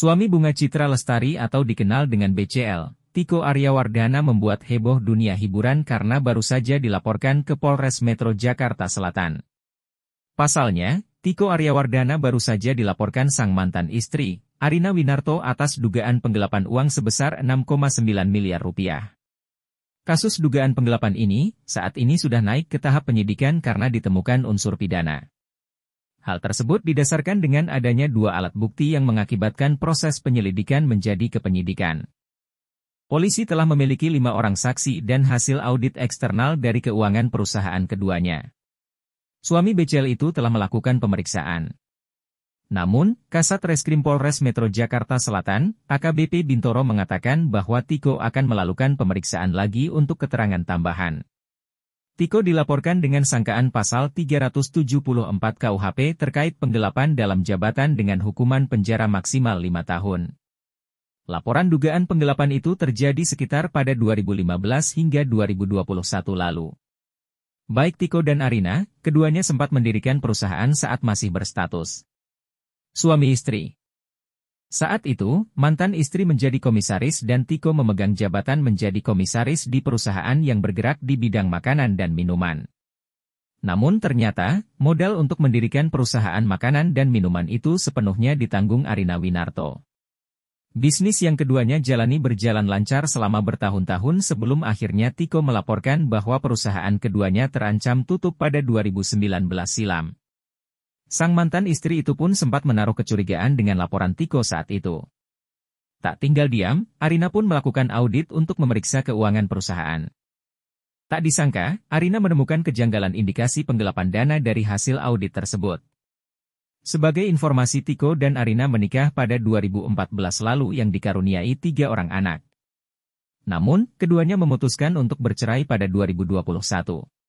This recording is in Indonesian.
Suami Bunga Citra Lestari atau dikenal dengan BCL, Tiko Aryawardana membuat heboh dunia hiburan karena baru saja dilaporkan ke Polres Metro Jakarta Selatan. Pasalnya, Tiko Aryawardana baru saja dilaporkan sang mantan istri, Arina Winarto atas dugaan penggelapan uang sebesar 6,9 miliar rupiah. Kasus dugaan penggelapan ini, saat ini sudah naik ke tahap penyidikan karena ditemukan unsur pidana. Hal tersebut didasarkan dengan adanya dua alat bukti yang mengakibatkan proses penyelidikan menjadi kepenyidikan. Polisi telah memiliki lima orang saksi dan hasil audit eksternal dari keuangan perusahaan keduanya. Suami BCL itu telah melakukan pemeriksaan. Namun, Kasat Reskrim Polres Metro Jakarta Selatan, AKBP Bintoro mengatakan bahwa Tiko akan melakukan pemeriksaan lagi untuk keterangan tambahan. Tiko dilaporkan dengan sangkaan pasal 374 KUHP terkait penggelapan dalam jabatan dengan hukuman penjara maksimal 5 tahun. Laporan dugaan penggelapan itu terjadi sekitar pada 2015 hingga 2021 lalu. Baik Tiko dan Arina, keduanya sempat mendirikan perusahaan saat masih berstatus suami istri. Saat itu, mantan istri menjadi komisaris dan Tiko memegang jabatan menjadi komisaris di perusahaan yang bergerak di bidang makanan dan minuman. Namun ternyata, modal untuk mendirikan perusahaan makanan dan minuman itu sepenuhnya ditanggung Arina Winarto. Bisnis yang keduanya jalani berjalan lancar selama bertahun-tahun sebelum akhirnya Tiko melaporkan bahwa perusahaan keduanya terancam tutup pada 2019 silam. Sang mantan istri itu pun sempat menaruh kecurigaan dengan laporan Tiko saat itu. Tak tinggal diam, Arina pun melakukan audit untuk memeriksa keuangan perusahaan. Tak disangka, Arina menemukan kejanggalan indikasi penggelapan dana dari hasil audit tersebut. Sebagai informasi Tiko dan Arina menikah pada 2014 lalu yang dikaruniai tiga orang anak. Namun, keduanya memutuskan untuk bercerai pada 2021.